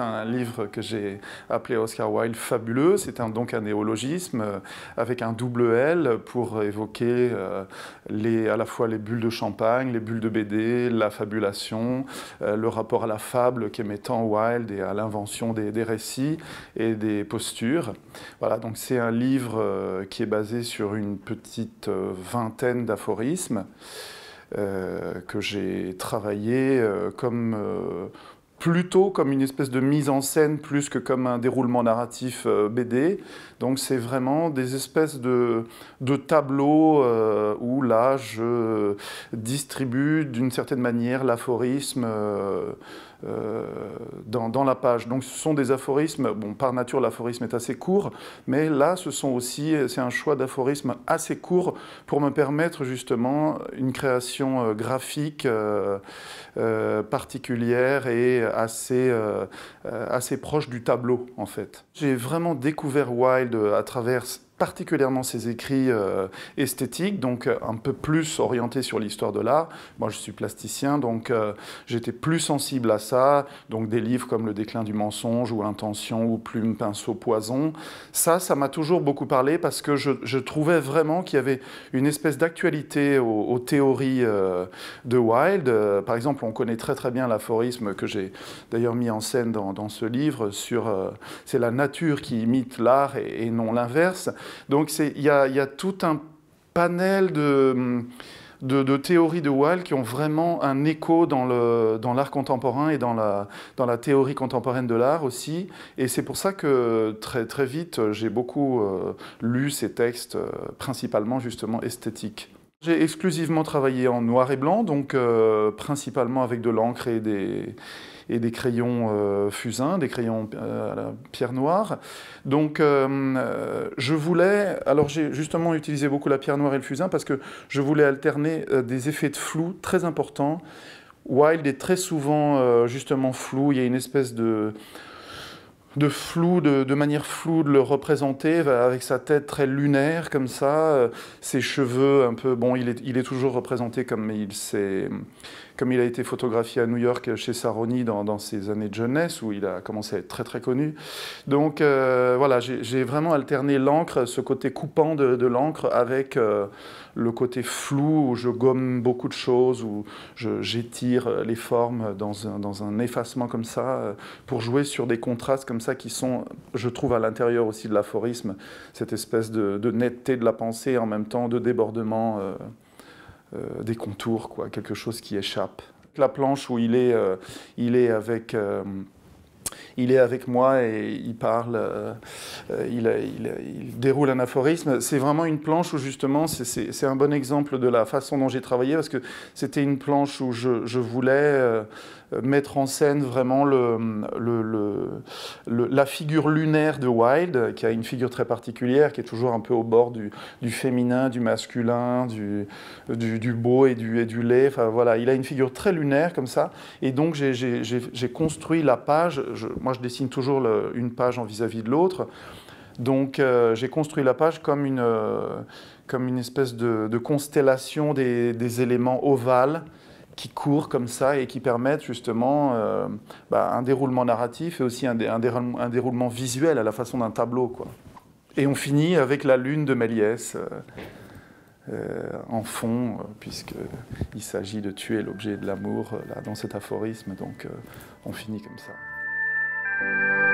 un livre que j'ai appelé Oscar Wilde fabuleux. C'est un, donc un néologisme euh, avec un double L pour évoquer euh, les, à la fois les bulles de champagne, les bulles de BD, la fabulation, euh, le rapport à la fable qu'émettant Wilde et à l'invention des, récits et des postures. Voilà, donc c'est un livre qui est basé sur une petite vingtaine d'aphorismes. que j'ai travaillé comme plutôt comme une espèce de mise en scène plus que comme un déroulement narratif euh, BD. Donc c'est vraiment des espèces de, de tableaux euh, où là je distribue d'une certaine manière l'aphorisme euh, dans, la page. Donc ce sont des aphorismes, bon par nature l'aphorisme est assez court, mais là ce sont aussi, c'est un choix d'aphorisme assez court pour me permettre justement une création graphique particulière et assez, euh, euh, assez proche du tableau en fait. J'ai vraiment découvert Wild à travers particulièrement ses écrits euh, esthétiques, donc euh, un peu plus orientés sur l'histoire de l'art. Moi, je suis plasticien, donc euh, j'étais plus sensible à ça. Donc des livres comme Le déclin du mensonge ou Intention ou Plume, pinceau, poison. Ça, ça m'a toujours beaucoup parlé parce que je, trouvais vraiment qu'il y avait une espèce d'actualité aux, théories de Wilde. par exemple, on connaît très très bien l'aphorisme que j'ai d'ailleurs mis en scène dans, ce livre sur c'est la nature qui imite l'art et non l'inverse. Donc il y, a, tout un panel de, théories de Weil qui ont vraiment un écho dans l'art contemporain et dans la, théorie contemporaine de l'art aussi. Et c'est pour ça que très, vite, j'ai beaucoup euh, lu ces textes, euh, principalement justement esthétiques. J'ai exclusivement travaillé en noir et blanc, donc euh, principalement avec de l'encre et des, et des crayons euh, fusains, des crayons euh, à la pierre noire. Donc je voulais, alors j'ai justement utilisé beaucoup la pierre noire et le fusain parce que je voulais alterner des effets de flou très importants. Wild est très souvent justement flou, il y a une espèce de de flou, de, manière floue de le représenter, avec sa tête très lunaire comme ça, euh, ses cheveux un peu... Bon, il est, il est toujours représenté comme il, comme il a été photographié à New York euh, chez Saroni dans, ses années de jeunesse, où il a commencé à être très très connu. Donc euh, voilà, j'ai vraiment alterné l'encre, ce côté coupant de, l'encre, avec le côté flou où je gomme beaucoup de choses, où j'étire euh, les formes dans un, effacement comme ça, euh, pour jouer sur des contrastes comme ça qui sont, je trouve, à l'intérieur aussi de l'aphorisme, cette espèce de, netteté de la pensée en même temps de débordement euh, des contours, quoi, quelque chose qui échappe. La planche où il est, il est avec il est avec moi et il parle, euh, euh, il, déroule un aphorisme. C'est vraiment une planche où justement, c'est un bon exemple de la façon dont j'ai travaillé parce que c'était une planche où je, voulais... Euh, mettre en scène vraiment la figure lunaire de Wilde, qui a une figure très particulière, qui est toujours un peu au bord du, féminin, du masculin, du, beau et du, et du laid. Enfin, voilà, il a une figure très lunaire comme ça. Et donc j'ai construit la page. moi, je dessine toujours une page en vis-à-vis de l'autre. Donc euh, j'ai construit la page comme une, euh, espèce de, constellation des éléments ovales qui courent comme ça et qui permettent justement euh, bah, un déroulement narratif et aussi un, déroulement, visuel à la façon d'un tableau. Quoi. Et on finit avec la lune de Méliès euh, euh, en fond, puisqu'il s'agit de tuer l'objet de l'amour dans cet aphorisme. Donc on finit comme ça.